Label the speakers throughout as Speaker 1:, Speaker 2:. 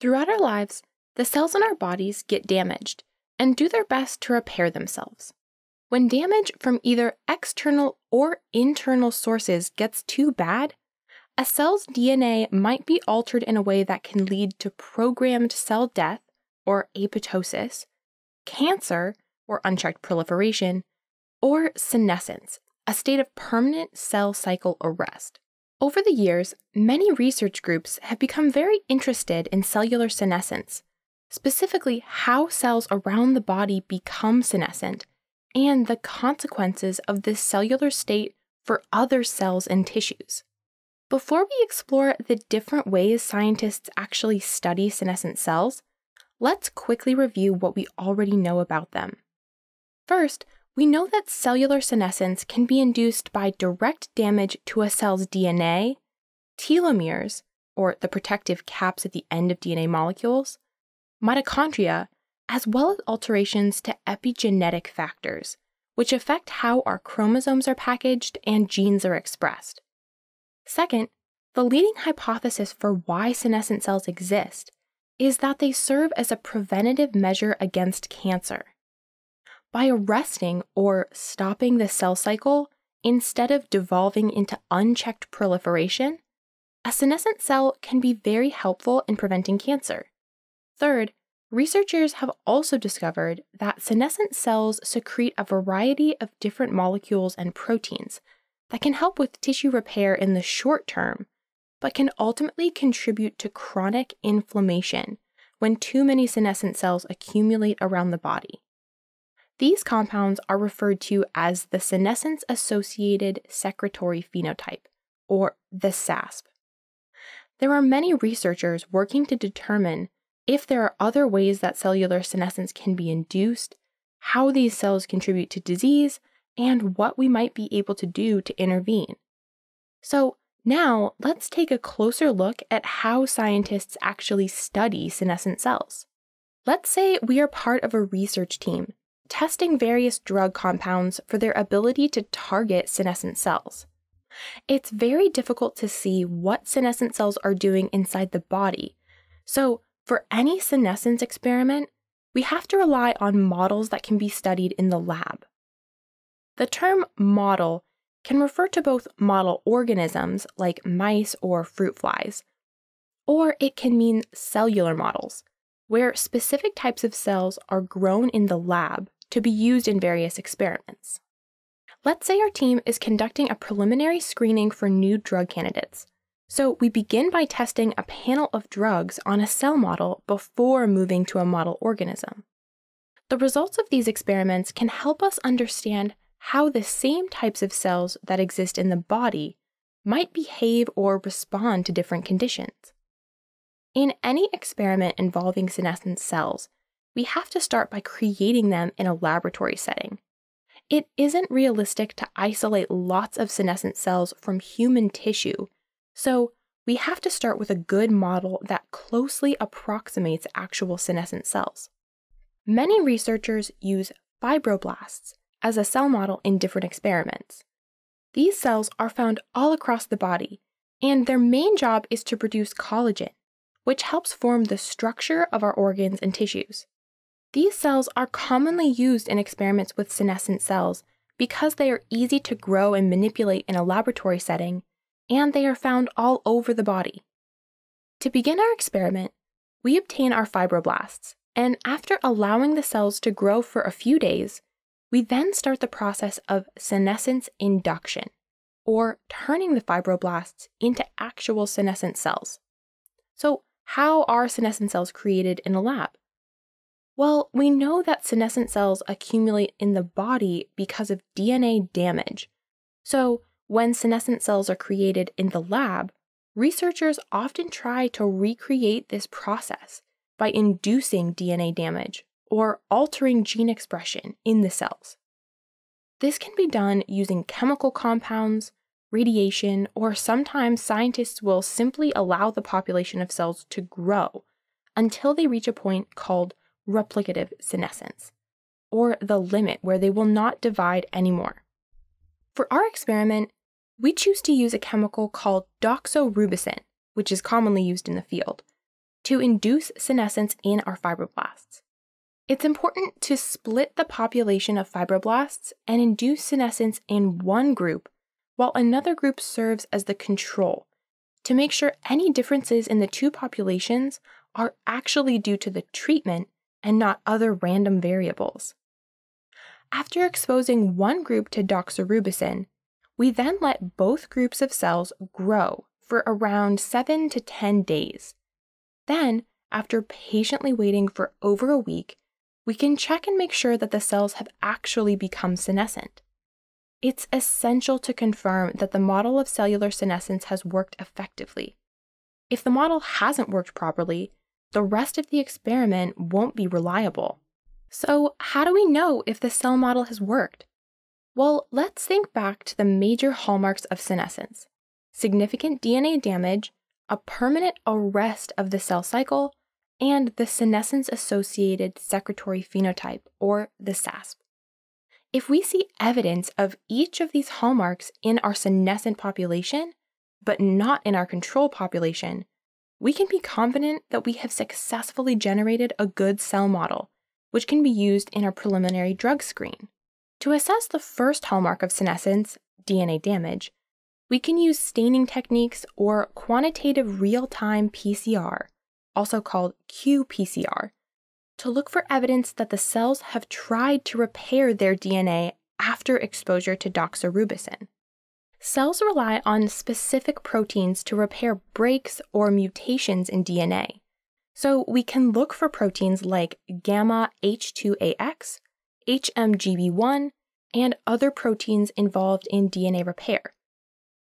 Speaker 1: Throughout our lives, the cells in our bodies get damaged and do their best to repair themselves. When damage from either external or internal sources gets too bad, a cell's DNA might be altered in a way that can lead to programmed cell death or apoptosis, cancer or unchecked proliferation, or senescence, a state of permanent cell cycle arrest. Over the years, many research groups have become very interested in cellular senescence, specifically how cells around the body become senescent and the consequences of this cellular state for other cells and tissues. Before we explore the different ways scientists actually study senescent cells, let's quickly review what we already know about them. First, we know that cellular senescence can be induced by direct damage to a cell's DNA, telomeres, or the protective caps at the end of DNA molecules, mitochondria, as well as alterations to epigenetic factors, which affect how our chromosomes are packaged and genes are expressed. Second, the leading hypothesis for why senescent cells exist is that they serve as a preventative measure against cancer by arresting or stopping the cell cycle instead of devolving into unchecked proliferation, a senescent cell can be very helpful in preventing cancer. Third, researchers have also discovered that senescent cells secrete a variety of different molecules and proteins that can help with tissue repair in the short term, but can ultimately contribute to chronic inflammation when too many senescent cells accumulate around the body. These compounds are referred to as the senescence associated secretory phenotype, or the SASP. There are many researchers working to determine if there are other ways that cellular senescence can be induced, how these cells contribute to disease, and what we might be able to do to intervene. So, now let's take a closer look at how scientists actually study senescent cells. Let's say we are part of a research team testing various drug compounds for their ability to target senescent cells. It's very difficult to see what senescent cells are doing inside the body, so for any senescence experiment, we have to rely on models that can be studied in the lab. The term model can refer to both model organisms like mice or fruit flies, or it can mean cellular models, where specific types of cells are grown in the lab to be used in various experiments. Let's say our team is conducting a preliminary screening for new drug candidates. So we begin by testing a panel of drugs on a cell model before moving to a model organism. The results of these experiments can help us understand how the same types of cells that exist in the body might behave or respond to different conditions. In any experiment involving senescent cells, we have to start by creating them in a laboratory setting. It isn't realistic to isolate lots of senescent cells from human tissue, so we have to start with a good model that closely approximates actual senescent cells. Many researchers use fibroblasts as a cell model in different experiments. These cells are found all across the body, and their main job is to produce collagen, which helps form the structure of our organs and tissues. These cells are commonly used in experiments with senescent cells because they are easy to grow and manipulate in a laboratory setting, and they are found all over the body. To begin our experiment, we obtain our fibroblasts, and after allowing the cells to grow for a few days, we then start the process of senescence induction, or turning the fibroblasts into actual senescent cells. So, how are senescent cells created in a lab? Well, we know that senescent cells accumulate in the body because of DNA damage. So, when senescent cells are created in the lab, researchers often try to recreate this process by inducing DNA damage or altering gene expression in the cells. This can be done using chemical compounds, radiation, or sometimes scientists will simply allow the population of cells to grow until they reach a point called replicative senescence, or the limit where they will not divide anymore. For our experiment, we choose to use a chemical called doxorubicin, which is commonly used in the field, to induce senescence in our fibroblasts. It's important to split the population of fibroblasts and induce senescence in one group, while another group serves as the control to make sure any differences in the two populations are actually due to the treatment and not other random variables. After exposing one group to doxorubicin, we then let both groups of cells grow for around 7 to 10 days. Then, after patiently waiting for over a week, we can check and make sure that the cells have actually become senescent. It's essential to confirm that the model of cellular senescence has worked effectively. If the model hasn't worked properly, the rest of the experiment won't be reliable. So, how do we know if the cell model has worked? Well, let's think back to the major hallmarks of senescence significant DNA damage, a permanent arrest of the cell cycle, and the senescence associated secretory phenotype, or the SASP. If we see evidence of each of these hallmarks in our senescent population, but not in our control population, we can be confident that we have successfully generated a good cell model, which can be used in our preliminary drug screen. To assess the first hallmark of senescence, DNA damage, we can use staining techniques or quantitative real time PCR, also called qPCR, to look for evidence that the cells have tried to repair their DNA after exposure to doxorubicin. Cells rely on specific proteins to repair breaks or mutations in DNA. So we can look for proteins like gamma H2AX, HMGB1, and other proteins involved in DNA repair.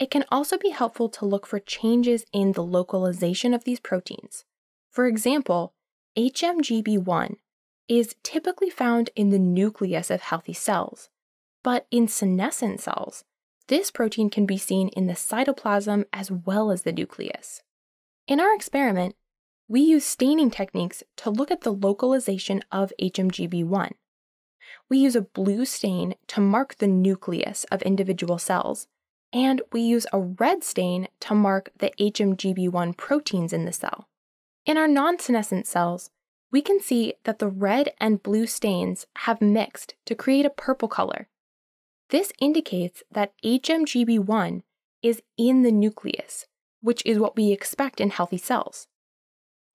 Speaker 1: It can also be helpful to look for changes in the localization of these proteins. For example, HMGB1 is typically found in the nucleus of healthy cells, but in senescent cells, this protein can be seen in the cytoplasm as well as the nucleus. In our experiment, we use staining techniques to look at the localization of HMGB1. We use a blue stain to mark the nucleus of individual cells, and we use a red stain to mark the HMGB1 proteins in the cell. In our non senescent cells, we can see that the red and blue stains have mixed to create a purple color this indicates that HMGB1 is in the nucleus, which is what we expect in healthy cells.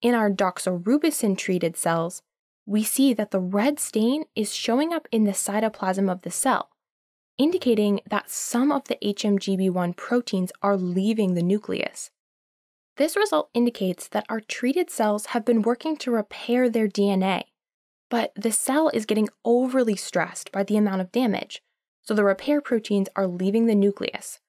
Speaker 1: In our doxorubicin treated cells, we see that the red stain is showing up in the cytoplasm of the cell, indicating that some of the HMGB1 proteins are leaving the nucleus. This result indicates that our treated cells have been working to repair their DNA, but the cell is getting overly stressed by the amount of damage, so the repair proteins are leaving the nucleus,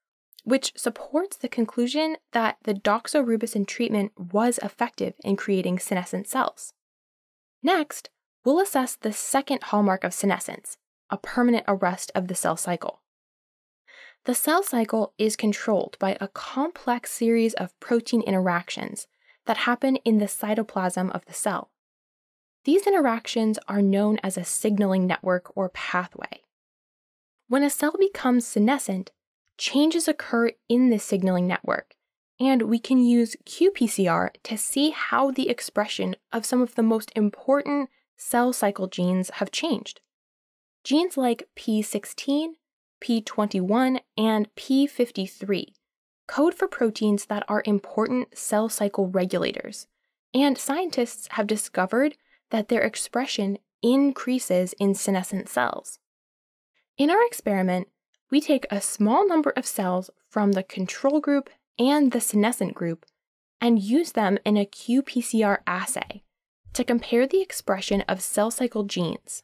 Speaker 1: which supports the conclusion that the doxorubicin treatment was effective in creating senescent cells. Next, we'll assess the second hallmark of senescence, a permanent arrest of the cell cycle. The cell cycle is controlled by a complex series of protein interactions that happen in the cytoplasm of the cell. These interactions are known as a signaling network or pathway. When a cell becomes senescent, changes occur in this signaling network, and we can use qPCR to see how the expression of some of the most important cell cycle genes have changed. Genes like P16, P21, and P53 code for proteins that are important cell cycle regulators, and scientists have discovered that their expression increases in senescent cells. In our experiment, we take a small number of cells from the control group and the senescent group and use them in a qPCR assay to compare the expression of cell cycle genes.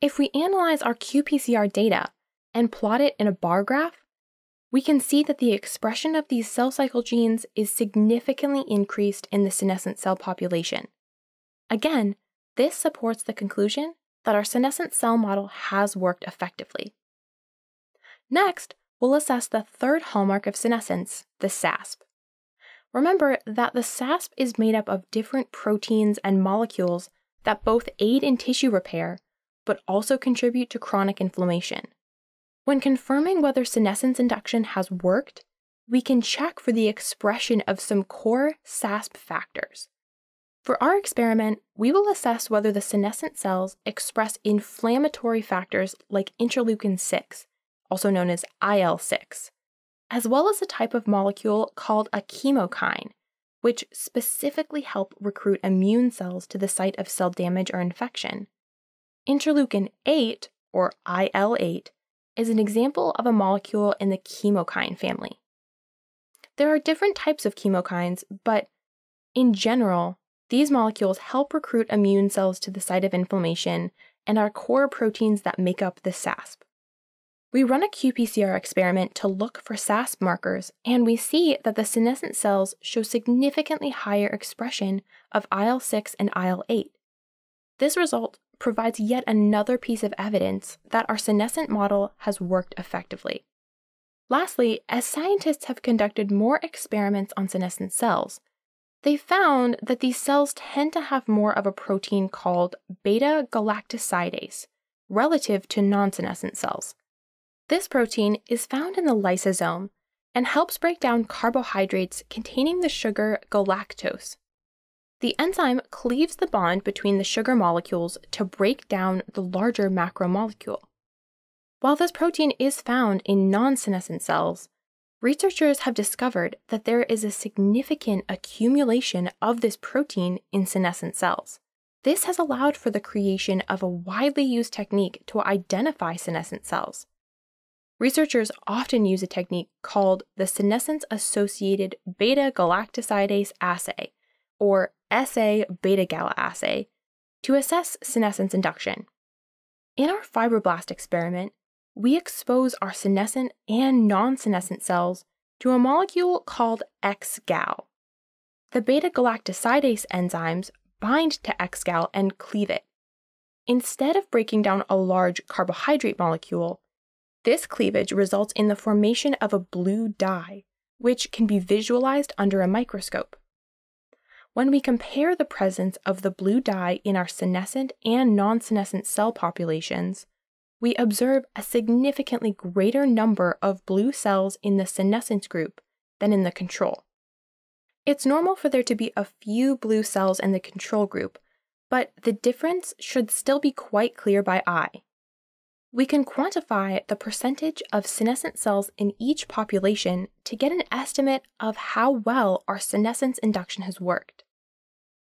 Speaker 1: If we analyze our qPCR data and plot it in a bar graph, we can see that the expression of these cell cycle genes is significantly increased in the senescent cell population. Again, this supports the conclusion that our senescent cell model has worked effectively. Next, we'll assess the third hallmark of senescence, the SASP. Remember that the SASP is made up of different proteins and molecules that both aid in tissue repair, but also contribute to chronic inflammation. When confirming whether senescence induction has worked, we can check for the expression of some core SASP factors. For our experiment, we will assess whether the senescent cells express inflammatory factors like interleukin 6, also known as IL 6, as well as a type of molecule called a chemokine, which specifically help recruit immune cells to the site of cell damage or infection. Interleukin 8, or IL 8, is an example of a molecule in the chemokine family. There are different types of chemokines, but in general, these molecules help recruit immune cells to the site of inflammation and are core proteins that make up the SASP. We run a qPCR experiment to look for SASP markers, and we see that the senescent cells show significantly higher expression of IL 6 and IL 8. This result provides yet another piece of evidence that our senescent model has worked effectively. Lastly, as scientists have conducted more experiments on senescent cells, they found that these cells tend to have more of a protein called beta galactosidase relative to non senescent cells. This protein is found in the lysosome and helps break down carbohydrates containing the sugar galactose. The enzyme cleaves the bond between the sugar molecules to break down the larger macromolecule. While this protein is found in non senescent cells, researchers have discovered that there is a significant accumulation of this protein in senescent cells. This has allowed for the creation of a widely used technique to identify senescent cells. Researchers often use a technique called the senescence associated beta galactosidase assay, or SA beta gala assay, to assess senescence induction. In our fibroblast experiment, we expose our senescent and non senescent cells to a molecule called X-gal. The beta galactosidase enzymes bind to X-gal and cleave it. Instead of breaking down a large carbohydrate molecule, this cleavage results in the formation of a blue dye, which can be visualized under a microscope. When we compare the presence of the blue dye in our senescent and non senescent cell populations we observe a significantly greater number of blue cells in the senescence group than in the control. It's normal for there to be a few blue cells in the control group, but the difference should still be quite clear by eye. We can quantify the percentage of senescent cells in each population to get an estimate of how well our senescence induction has worked.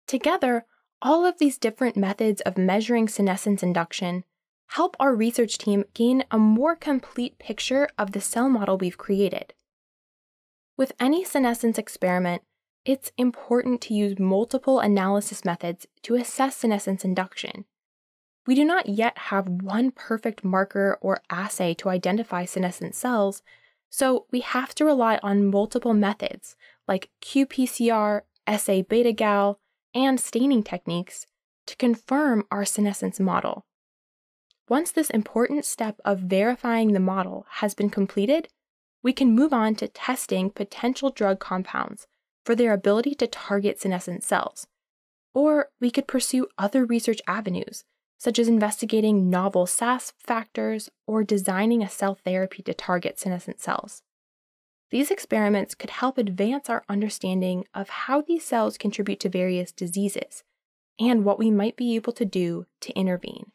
Speaker 1: Together, all of these different methods of measuring senescence induction help our research team gain a more complete picture of the cell model we've created. With any senescence experiment, it's important to use multiple analysis methods to assess senescence induction. We do not yet have one perfect marker or assay to identify senescent cells, so we have to rely on multiple methods like qPCR, SA beta gal, and staining techniques to confirm our senescence model. Once this important step of verifying the model has been completed, we can move on to testing potential drug compounds for their ability to target senescent cells. Or we could pursue other research avenues, such as investigating novel SAS factors or designing a cell therapy to target senescent cells. These experiments could help advance our understanding of how these cells contribute to various diseases and what we might be able to do to intervene.